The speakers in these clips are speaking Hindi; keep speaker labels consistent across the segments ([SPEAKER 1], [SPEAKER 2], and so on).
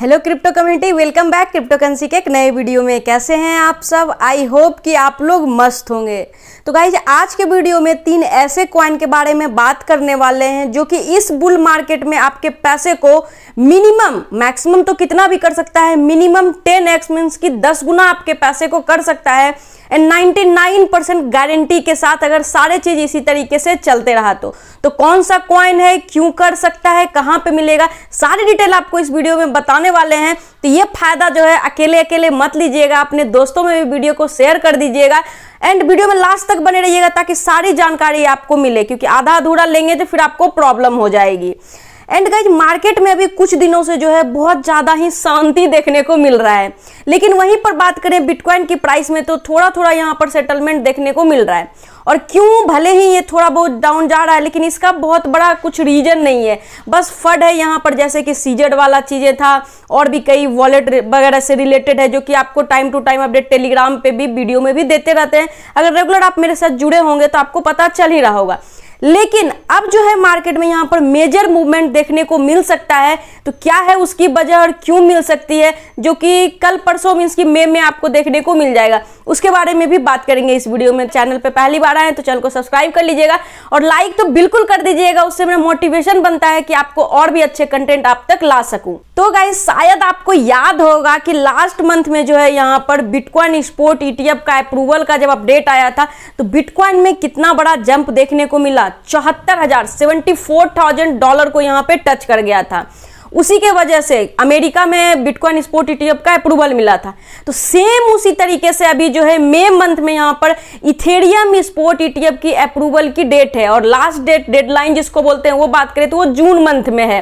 [SPEAKER 1] hello crypto community welcome back cryptocurrency के एक नए वीडियो में कैसे हैं आप सब आई होप कि आप लोग मस्त होंगे तो गाइज आज के वीडियो में तीन ऐसे क्वाइन के बारे में बात करने वाले हैं जो कि इस बुल मार्केट में आपके पैसे को मिनिमम मैक्सिमम तो कितना भी कर सकता है मिनिमम टेन एक्स मीन की दस गुना आपके पैसे को कर सकता है एंड नाइन परसेंट गारंटी के साथ अगर सारे चीज इसी तरीके से चलते रहा तो तो कौन सा क्वाइन है क्यों कर सकता है कहाँ पे मिलेगा सारी डिटेल आपको इस वीडियो में बताने वाले हैं तो ये फायदा जो है अकेले अकेले मत लीजिएगा अपने दोस्तों में भी वीडियो को शेयर कर दीजिएगा एंड वीडियो में लास्ट तक बने रहिएगा ताकि सारी जानकारी आपको मिले क्योंकि आधा अधूरा लेंगे तो फिर आपको प्रॉब्लम हो जाएगी एंड गाइज मार्केट में अभी कुछ दिनों से जो है बहुत ज़्यादा ही शांति देखने को मिल रहा है लेकिन वहीं पर बात करें बिटकॉइन की प्राइस में तो थोड़ा थोड़ा यहाँ पर सेटलमेंट देखने को मिल रहा है और क्यों भले ही ये थोड़ा बहुत डाउन जा रहा है लेकिन इसका बहुत बड़ा कुछ रीजन नहीं है बस फड है यहाँ पर जैसे कि सीजेड वाला चीज़ें था और भी कई वॉलेट वगैरह से रिलेटेड है जो कि आपको time to time update Telegram पे भी वीडियो में भी देते रहते हैं अगर रेगुलर आप मेरे साथ जुड़े होंगे तो आपको पता चल ही रहा होगा लेकिन अब जो है मार्केट में यहाँ पर मेजर मूवमेंट देखने को मिल सकता है तो क्या है उसकी वजह और क्यों मिल सकती है जो कि कल परसों मीन्स की मे में आपको देखने को मिल जाएगा उसके बारे में भी बात करेंगे इस वीडियो में चैनल पर पहली बार आए तो चैनल को सब्सक्राइब कर लीजिएगा और लाइक तो बिल्कुल कर दीजिएगा उससे मेरा मोटिवेशन बनता है कि आपको और भी अच्छे कंटेंट आप तक ला सकूं तो गाय शायद आपको याद होगा कि लास्ट मंथ में जो है यहाँ पर बिटकॉइन स्पोर्ट ईटीएफ का अप्रूवल का जब अपडेट आया था तो बिटकॉइन में कितना बड़ा जंप देखने को मिला चौहत्तर हजार सेवेंटी फोर थाउजेंड डॉलर को यहाँ पे टच कर गया था उसी के वजह से अमेरिका में बिटकॉइन स्पोर्ट ETF का अप्रूवल मिला था तो सेम उसी तरीके से अभी जो है मे मंथ में यहाँ पर इथेरियम स्पोर्ट ETF की अप्रूवल की डेट है और लास्ट डेट डेडलाइन जिसको बोलते हैं वो बात करें तो वो जून मंथ में है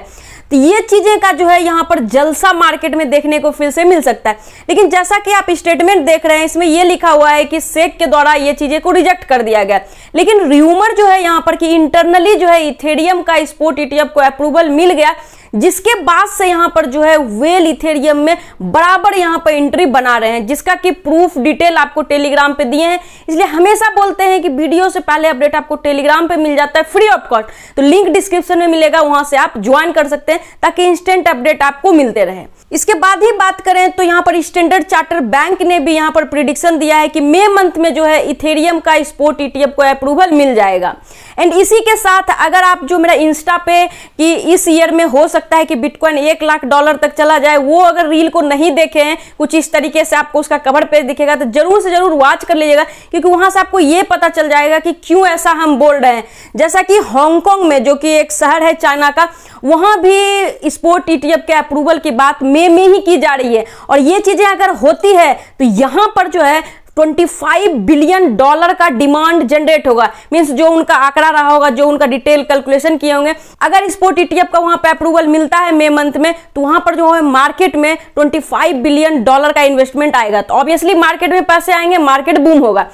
[SPEAKER 1] तो ये चीजें का जो है यहाँ पर जलसा मार्केट में देखने को फिर से मिल सकता है लेकिन जैसा कि आप स्टेटमेंट देख रहे हैं इसमें यह लिखा हुआ है कि सेक के द्वारा ये चीजें को रिजेक्ट कर दिया गया लेकिन र्यूमर जो है यहाँ पर कि इंटरनली जो है इथेरियम का स्पोर्ट ईटीएफ e को अप्रूवल मिल गया जिसके बाद से यहाँ पर जो है वेल इथेरियम में बराबर यहां पर एंट्री बना रहे हैं जिसका कि प्रूफ डिटेल आपको टेलीग्राम पे दिए हैं इसलिए हमेशा बोलते हैं कि वीडियो से पहले अपडेट आपको टेलीग्राम पे मिल जाता है फ्री ऑफ कॉस्ट तो लिंक डिस्क्रिप्शन में मिलेगा वहां से आप ज्वाइन कर सकते हैं ताकि इंस्टेंट अपडेट आपको मिलते रहे इसके बाद ही बात करें तो यहाँ पर स्टैंडर्ड चार्टर बैंक ने भी यहाँ पर प्रिडिक्शन दिया है कि मे मंथ में जो है इथेरियम का स्पोर्ट ईटीएफ e को अप्रूवल मिल जाएगा एंड इसी के साथ अगर आप जो मेरा इंस्टा पे कि इस ईयर में हो सकता है कि बिटकॉइन एक लाख डॉलर तक चला जाए वो अगर रील को नहीं देखे हैं कुछ इस तरीके से आपको उसका कवर पेज दिखेगा तो जरूर से जरूर वॉच कर लीजिएगा क्योंकि वहां से आपको ये पता चल जाएगा कि क्यों ऐसा हम बोल रहे हैं जैसा कि हांगकॉन्ग में जो कि एक शहर है चाइना का वहां भी स्पोर्ट ईटीएफ e के अप्रूवल की बात मे में ही की जा रही है और ये चीजें अगर होती है तो यहाँ पर जो है 25 बिलियन डॉलर का डिमांड जनरेट होगा मीन्स जो उनका आंकड़ा रहा होगा जो उनका डिटेल कैलकुलेशन किए होंगे अगर स्पोर्ट टीटीएफ e का वहां पर अप्रूवल मिलता है मे मंथ में तो वहां पर जो है मार्केट में 25 बिलियन डॉलर का इन्वेस्टमेंट आएगा तो ऑब्वियसली मार्केट में पैसे आएंगे मार्केट बूम होगा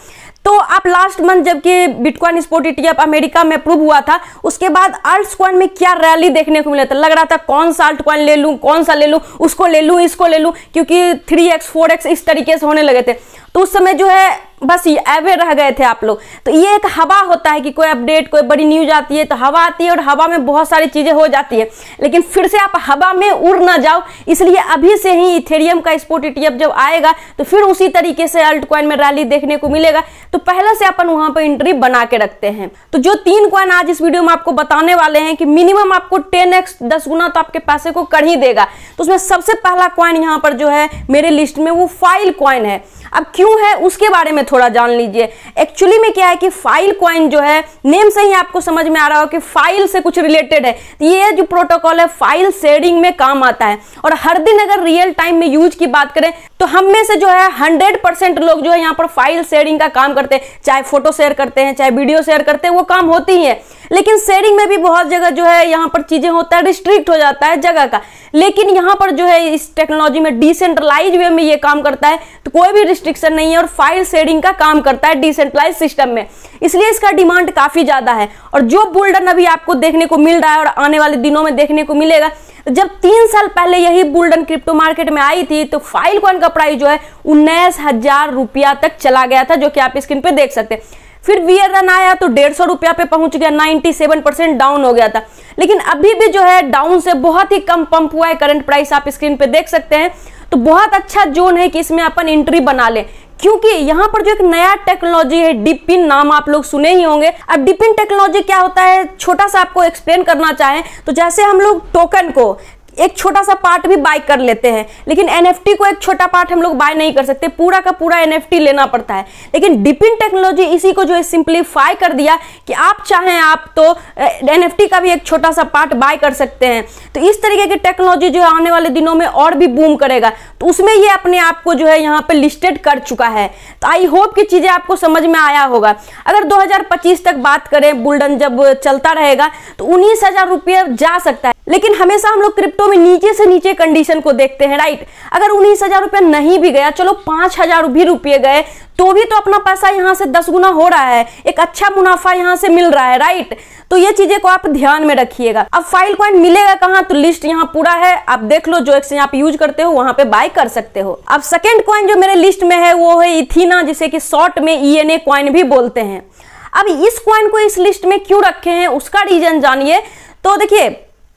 [SPEAKER 1] तो आप लास्ट मंथ जबकि बिटकॉइन स्पोर्ट या अमेरिका में अप्रूव हुआ था उसके बाद आल्ट कॉइन में क्या रैली देखने को मिला था लग रहा था कौन सा आल्ट कॉइन ले लूँ कौन सा ले लूँ उसको ले लूँ इसको ले लूँ क्योंकि थ्री एक्स फोर एक्स इस तरीके से होने लगे थे तो उस समय जो है बस ये अवे रह गए थे आप लोग तो ये एक हवा होता है कि कोई अपडेट कोई बड़ी न्यूज आती है तो हवा आती है और हवा में बहुत सारी चीज़ें हो जाती है लेकिन फिर से आप हवा में उड़ ना जाओ इसलिए अभी से ही इथेरियम का स्पोर्ट ETF जब आएगा तो फिर उसी तरीके से अल्ट क्वाइन में रैली देखने को मिलेगा तो पहले से अपन वहाँ पर एंट्री बना के रखते हैं तो जो तीन क्वाइन आज इस वीडियो में आपको बताने वाले हैं कि मिनिमम आपको टेन एक्स दस गुना तो आपके पैसे को कर ही देगा तो उसमें सबसे पहला क्वाइन यहाँ पर जो है मेरे लिस्ट में वो फाइल क्वाइन है अब क्यों है उसके बारे में थोड़ा जान लीजिए एक्चुअली में क्या है कि फाइल क्वाइन जो है नेम से ही आपको समझ में आ रहा हो कि फाइल से कुछ रिलेटेड है ये जो प्रोटोकॉल है फाइल शेयरिंग में काम आता है और हर दिन अगर रियल टाइम में यूज की बात करें तो हम में से जो है हंड्रेड परसेंट लोग जो है यहाँ पर फाइल शेयरिंग का काम करते हैं चाहे फोटो शेयर करते हैं चाहे वीडियो शेयर करते हैं वो काम होती ही है लेकिन शेयरिंग में भी बहुत जगह जो है यहाँ पर चीज़ें होता है रिस्ट्रिक्ट हो जाता है जगह का लेकिन यहाँ पर जो है इस टेक्नोलॉजी में डिसेंट्रलाइज वे में ये काम करता है तो कोई भी रिस्ट्रिक्शन नहीं है और फाइल शेयरिंग का काम करता है डिसेंट्रलाइज सिस्टम में इसलिए इसका डिमांड काफ़ी ज़्यादा है और जो बुल्डन अभी आपको देखने को मिल रहा है और आने वाले दिनों में देखने को मिलेगा जब तीन साल पहले यही बुलडन क्रिप्टो मार्केट में आई थी तो फाइल कॉइन का प्राइस जो है उन्नीस हजार रुपया तक चला गया था जो कि आप स्क्रीन पे देख सकते हैं फिर वियर रन आया तो डेढ़ सौ रुपया पे पहुंच गया 97 परसेंट डाउन हो गया था लेकिन अभी भी जो है डाउन से बहुत ही कम पंप हुआ है करंट प्राइस आप स्क्रीन पे देख सकते हैं तो बहुत अच्छा जोन है कि इसमें अपन एंट्री बना लें क्योंकि यहाँ पर जो एक नया टेक्नोलॉजी है डिपिन नाम आप लोग सुने ही होंगे अब डिपिन टेक्नोलॉजी क्या होता है छोटा सा आपको एक्सप्लेन करना चाहें तो जैसे हम लोग टोकन को एक छोटा सा पार्ट भी बाय कर लेते हैं लेकिन एन को एक छोटा पार्ट हम लोग बाय नहीं कर सकते पूरा का पूरा एन लेना पड़ता है लेकिन डिपिन टेक्नोलॉजी इसी को जो है सिंप्लीफाई कर दिया कि आप चाहें आप तो एन का भी एक छोटा सा पार्ट बाय कर सकते हैं तो इस तरीके की टेक्नोलॉजी जो है आने वाले दिनों में और भी बूम करेगा तो उसमें ये अपने आप को जो है यहाँ पर लिस्टेड कर चुका है तो आई होप कि चीज़ें आपको समझ में आया होगा अगर दो तक बात करें बुलडन जब चलता रहेगा तो उन्नीस हज़ार जा सकता है लेकिन हमेशा हम लोग क्रिप्टो तो में नीचे से नीचे कंडीशन को देखते हैं राइट अगर उन्नीस हजार रुपया नहीं भी गया चलो पांच हजार भी रुपये गए तो भी तो अपना पैसा यहां से दस गुना हो रहा है एक अच्छा मुनाफा यहां से मिल रहा है राइट तो ये चीजें को आप ध्यान में रखिएगा अब फाइल क्वाइन मिलेगा कहाँ तो लिस्ट यहाँ पूरा है आप देख लो जो एक्सचेंज आप यूज करते हो वहां पे बाय कर सकते हो अब सेकेंड क्वाइन जो मेरे लिस्ट में है वो है इथीना जिसे कि शॉर्ट में ई एन ए कॉइन भी बोलते हैं अब इस क्वाइन को इस लिस्ट में क्यों रखे हैं उसका रीजन जानिए तो देखिए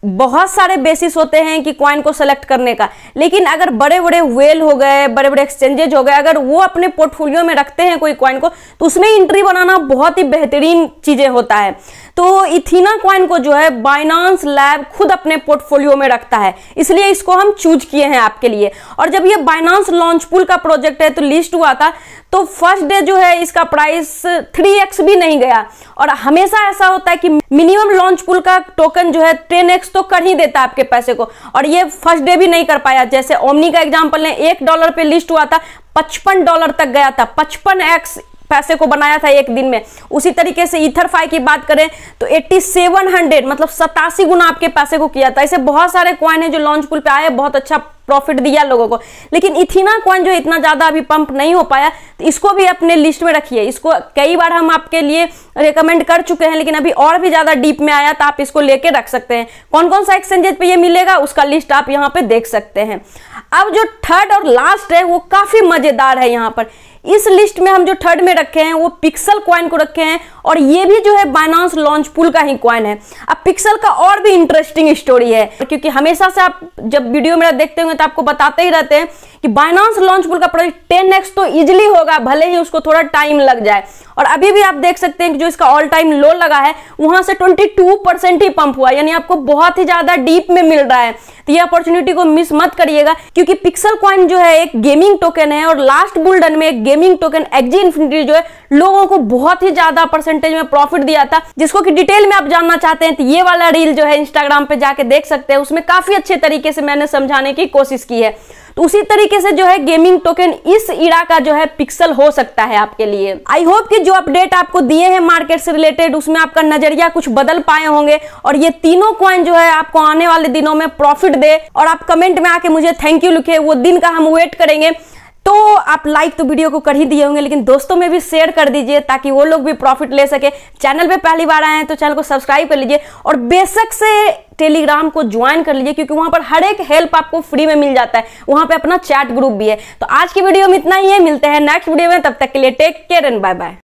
[SPEAKER 1] बहुत सारे बेसिस होते हैं कि क्वाइन को सेलेक्ट करने का लेकिन अगर बड़े बड़े वेल हो गए बड़े बड़े एक्सचेंजेज हो गए अगर वो अपने पोर्टफोलियो में रखते हैं कोई क्वाइन को तो उसमें इंट्री बनाना बहुत ही बेहतरीन चीज़ें होता है तो इथीना क्वाइन को जो है बाइनांस लैब खुद अपने पोर्टफोलियो में रखता है इसलिए इसको हम चूज किए हैं आपके लिए और जब ये बाइनांस लॉन्च पुल का प्रोजेक्ट है तो लिस्ट हुआ था तो फर्स्ट डे जो है इसका प्राइस थ्री एक्स भी नहीं गया और हमेशा ऐसा होता है कि मिनिमम लॉन्च पुल का टोकन जो है टेन एक्स तो कर ही देता है आपके पैसे को और ये फर्स्ट डे भी नहीं कर पाया जैसे ओमनी का एग्जाम्पल है एक डॉलर पे लिस्ट हुआ था पचपन डॉलर तक गया था पचपन एक्स पैसे को बनाया था एक दिन में उसी तरीके से इथर फाइव की बात करें तो 8700 मतलब सतासी गुना आपके पैसे को किया था ऐसे बहुत सारे क्वाइन है जो लॉन्च पुल पे आए बहुत अच्छा प्रॉफिट दिया लोगों को लेकिन इथिना क्वाइन जो इतना ज़्यादा अभी पंप नहीं हो पाया तो इसको भी अपने लिस्ट में रखिए इसको कई बार हम आपके लिए रिकमेंड कर चुके हैं लेकिन अभी और भी ज़्यादा डीप में आया तो आप इसको लेके रख सकते हैं कौन कौन सा एक्सचेंजेज पे ये मिलेगा उसका लिस्ट आप यहाँ पे देख सकते हैं अब जो थर्ड और लास्ट है वो काफ़ी मज़ेदार है यहाँ पर इस लिस्ट में हम जो थर्ड में रखे हैं वो पिक्सल क्वाइन को रखे हैं और ये भी जो है बाइनांस लॉन्च पुल का ही क्वाइन है अब पिक्सल का और भी इंटरेस्टिंग स्टोरी है क्योंकि हमेशा से आप जब वीडियो मेरा देखते होंगे तो आपको बताते ही रहते हैं कि बाइनांस लॉन्च पुल का प्रोजेक्ट टेन एक्स तो इजिली होगा भले ही उसको थोड़ा टाइम लग जाए और अभी भी आप देख सकते हैं कि जो इसका ऑल टाइम लो लगा है वहां से 22 परसेंट ही पंप हुआ यानी आपको बहुत ही ज्यादा डीप में मिल रहा है तो ये अपॉर्चुनिटी को मिस मत करिएगा क्योंकि पिक्सल क्वाइन जो है एक गेमिंग टोकन है और लास्ट बुलडन में एक गेमिंग टोकन एक्जी इन्फिनिटी जो है लोगों को बहुत ही ज्यादा परसेंटेज में प्रॉफिट दिया था जिसको कि डिटेल में आप जानना चाहते हैं तो ये वाला रील जो है इंस्टाग्राम पे जाके देख सकते हैं उसमें काफी अच्छे तरीके से मैंने समझाने की कोशिश की है तो उसी तरीके से जो है गेमिंग टोकन इस इरा का जो है पिक्सल हो सकता है आपके लिए आई होप कि जो अपडेट आपको दिए हैं मार्केट से रिलेटेड उसमें आपका नजरिया कुछ बदल पाए होंगे और ये तीनों क्वाइन जो है आपको आने वाले दिनों में प्रॉफिट दे और आप कमेंट में आके मुझे थैंक यू लिखे वो दिन का हम वेट करेंगे तो आप लाइक तो वीडियो को कर ही दिए होंगे लेकिन दोस्तों में भी शेयर कर दीजिए ताकि वो लोग भी प्रॉफिट ले सके चैनल पे पहली बार आए हैं तो चैनल को सब्सक्राइब कर लीजिए और बेशक से टेलीग्राम को ज्वाइन कर लीजिए क्योंकि वहां पर हर एक हेल्प आपको फ्री में मिल जाता है वहां पे अपना चैट ग्रुप भी है तो आज की वीडियो में इतना ही है मिलते हैं नेक्स्ट वीडियो में तब तक के लिए take care and bye bye